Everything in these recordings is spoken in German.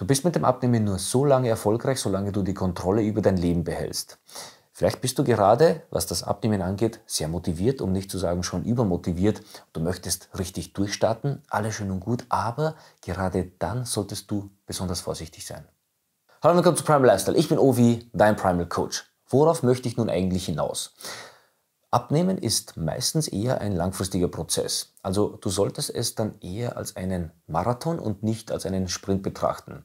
Du bist mit dem Abnehmen nur so lange erfolgreich, solange du die Kontrolle über dein Leben behältst. Vielleicht bist du gerade, was das Abnehmen angeht, sehr motiviert, um nicht zu sagen schon übermotiviert. Du möchtest richtig durchstarten, alles schön und gut, aber gerade dann solltest du besonders vorsichtig sein. Hallo und willkommen zu Primal Lifestyle. Ich bin Ovi, dein Primal Coach. Worauf möchte ich nun eigentlich hinaus? Abnehmen ist meistens eher ein langfristiger Prozess. Also du solltest es dann eher als einen Marathon und nicht als einen Sprint betrachten.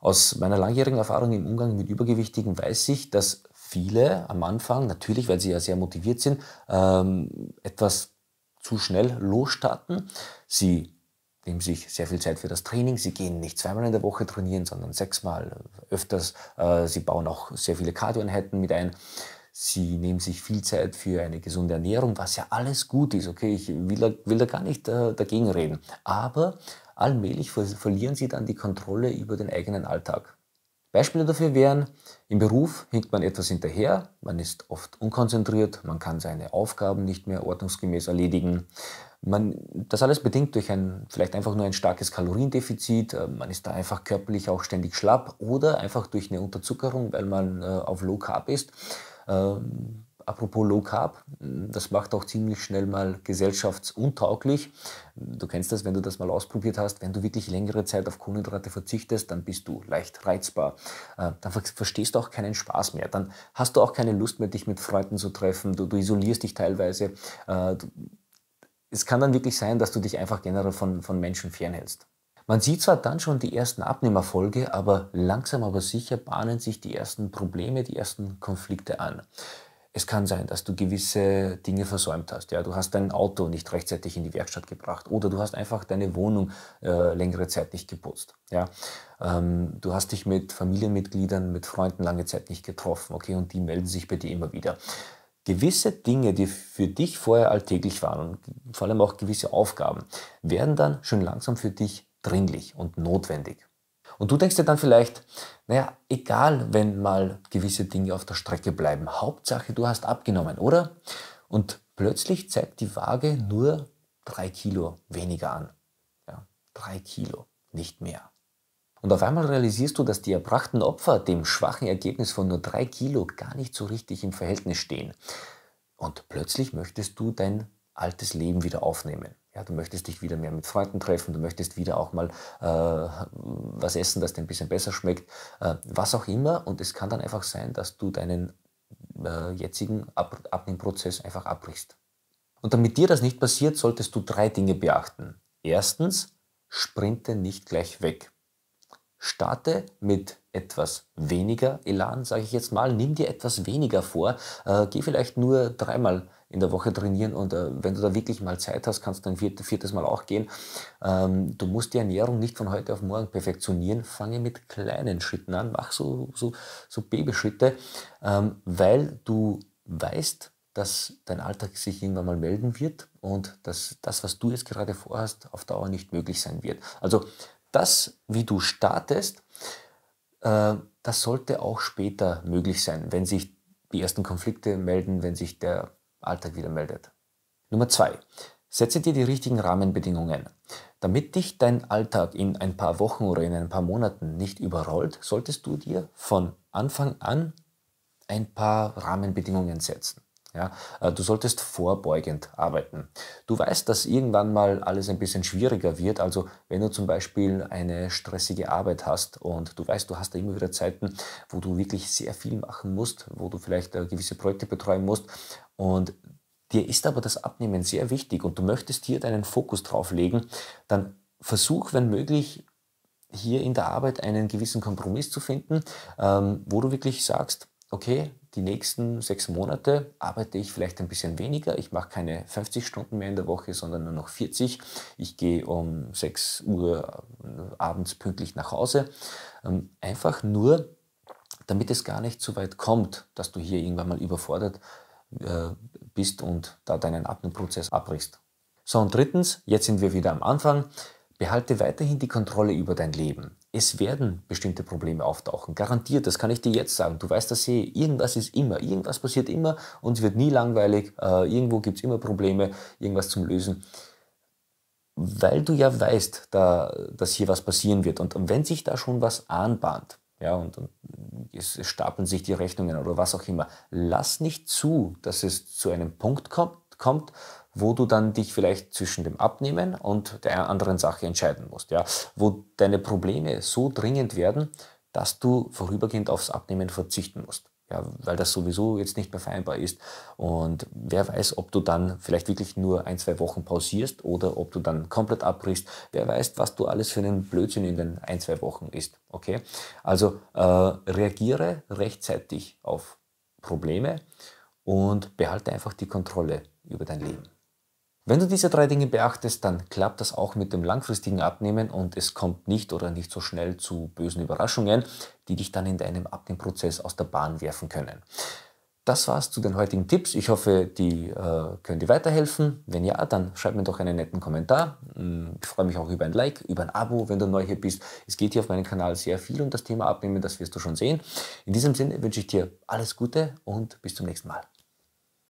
Aus meiner langjährigen Erfahrung im Umgang mit Übergewichtigen weiß ich, dass viele am Anfang, natürlich weil sie ja sehr motiviert sind, ähm, etwas zu schnell losstarten. Sie nehmen sich sehr viel Zeit für das Training. Sie gehen nicht zweimal in der Woche trainieren, sondern sechsmal öfters. Äh, sie bauen auch sehr viele cardio mit ein. Sie nehmen sich viel Zeit für eine gesunde Ernährung, was ja alles gut ist. Okay, ich will da, will da gar nicht äh, dagegen reden. Aber allmählich ver verlieren Sie dann die Kontrolle über den eigenen Alltag. Beispiele dafür wären, im Beruf hinkt man etwas hinterher, man ist oft unkonzentriert, man kann seine Aufgaben nicht mehr ordnungsgemäß erledigen. Man, das alles bedingt durch ein, vielleicht einfach nur ein starkes Kaloriendefizit, äh, man ist da einfach körperlich auch ständig schlapp oder einfach durch eine Unterzuckerung, weil man äh, auf Low Carb ist. Ähm, apropos Low Carb, das macht auch ziemlich schnell mal gesellschaftsuntauglich. Du kennst das, wenn du das mal ausprobiert hast, wenn du wirklich längere Zeit auf Kohlenhydrate verzichtest, dann bist du leicht reizbar. Äh, dann verstehst du auch keinen Spaß mehr. Dann hast du auch keine Lust mehr, dich mit Freunden zu treffen. Du, du isolierst dich teilweise. Äh, es kann dann wirklich sein, dass du dich einfach generell von, von Menschen fernhältst. Man sieht zwar dann schon die ersten Abnehmerfolge, aber langsam aber sicher bahnen sich die ersten Probleme, die ersten Konflikte an. Es kann sein, dass du gewisse Dinge versäumt hast. Ja, du hast dein Auto nicht rechtzeitig in die Werkstatt gebracht oder du hast einfach deine Wohnung äh, längere Zeit nicht geputzt. Ja, ähm, du hast dich mit Familienmitgliedern, mit Freunden lange Zeit nicht getroffen. Okay, und die melden sich bei dir immer wieder gewisse Dinge, die für dich vorher alltäglich waren, und vor allem auch gewisse Aufgaben, werden dann schon langsam für dich dringlich und notwendig. Und du denkst dir dann vielleicht, naja, egal, wenn mal gewisse Dinge auf der Strecke bleiben, Hauptsache, du hast abgenommen, oder? Und plötzlich zeigt die Waage nur drei Kilo weniger an. Ja, drei Kilo, nicht mehr. Und auf einmal realisierst du, dass die erbrachten Opfer dem schwachen Ergebnis von nur drei Kilo gar nicht so richtig im Verhältnis stehen. Und plötzlich möchtest du dein altes Leben wieder aufnehmen. Ja, du möchtest dich wieder mehr mit Freunden treffen, du möchtest wieder auch mal äh, was essen, das dir ein bisschen besser schmeckt, äh, was auch immer. Und es kann dann einfach sein, dass du deinen äh, jetzigen Ab Abnehmprozess einfach abbrichst. Und damit dir das nicht passiert, solltest du drei Dinge beachten. Erstens, sprinte nicht gleich weg. Starte mit etwas weniger Elan, sage ich jetzt mal. Nimm dir etwas weniger vor. Äh, geh vielleicht nur dreimal in der Woche trainieren und äh, wenn du da wirklich mal Zeit hast, kannst du ein vierte, viertes Mal auch gehen. Ähm, du musst die Ernährung nicht von heute auf morgen perfektionieren. Fange mit kleinen Schritten an. Mach so, so, so Babyschritte, ähm, weil du weißt, dass dein Alltag sich irgendwann mal melden wird und dass das, was du jetzt gerade vorhast, auf Dauer nicht möglich sein wird. Also das, wie du startest, äh, das sollte auch später möglich sein, wenn sich die ersten Konflikte melden, wenn sich der Alltag wieder meldet. Nummer zwei, setze dir die richtigen Rahmenbedingungen. Damit dich dein Alltag in ein paar Wochen oder in ein paar Monaten nicht überrollt, solltest du dir von Anfang an ein paar Rahmenbedingungen setzen. Ja, äh, du solltest vorbeugend arbeiten. Du weißt, dass irgendwann mal alles ein bisschen schwieriger wird. Also wenn du zum Beispiel eine stressige Arbeit hast und du weißt, du hast da immer wieder Zeiten, wo du wirklich sehr viel machen musst, wo du vielleicht äh, gewisse Projekte betreuen musst und dir ist aber das Abnehmen sehr wichtig und du möchtest hier deinen Fokus drauf legen, dann versuch, wenn möglich, hier in der Arbeit einen gewissen Kompromiss zu finden, ähm, wo du wirklich sagst, okay, die nächsten sechs Monate arbeite ich vielleicht ein bisschen weniger. Ich mache keine 50 Stunden mehr in der Woche, sondern nur noch 40. Ich gehe um 6 Uhr äh, abends pünktlich nach Hause. Ähm, einfach nur, damit es gar nicht so weit kommt, dass du hier irgendwann mal überfordert äh, bist und da deinen apnoe abbrichst. So, und drittens, jetzt sind wir wieder am Anfang, behalte weiterhin die Kontrolle über dein Leben es werden bestimmte Probleme auftauchen. Garantiert, das kann ich dir jetzt sagen. Du weißt das eh, irgendwas ist immer, irgendwas passiert immer und es wird nie langweilig. Äh, irgendwo gibt es immer Probleme, irgendwas zum Lösen. Weil du ja weißt, da, dass hier was passieren wird. Und, und wenn sich da schon was anbahnt, ja, und, und es stapeln sich die Rechnungen oder was auch immer, lass nicht zu, dass es zu einem Punkt kommt, kommt, wo du dann dich vielleicht zwischen dem Abnehmen und der anderen Sache entscheiden musst, ja, wo deine Probleme so dringend werden, dass du vorübergehend aufs Abnehmen verzichten musst. Ja, weil das sowieso jetzt nicht mehr vereinbar ist. Und wer weiß, ob du dann vielleicht wirklich nur ein, zwei Wochen pausierst oder ob du dann komplett abbrichst. Wer weiß, was du alles für einen Blödsinn in den ein, zwei Wochen isst. Okay? Also äh, reagiere rechtzeitig auf Probleme und behalte einfach die Kontrolle über dein Leben. Wenn du diese drei Dinge beachtest, dann klappt das auch mit dem langfristigen Abnehmen und es kommt nicht oder nicht so schnell zu bösen Überraschungen, die dich dann in deinem Abnehmprozess aus der Bahn werfen können. Das war's zu den heutigen Tipps. Ich hoffe, die äh, können dir weiterhelfen. Wenn ja, dann schreib mir doch einen netten Kommentar. Mm, ich freue mich auch über ein Like, über ein Abo, wenn du neu hier bist. Es geht hier auf meinem Kanal sehr viel um das Thema Abnehmen, das wirst du schon sehen. In diesem Sinne wünsche ich dir alles Gute und bis zum nächsten Mal.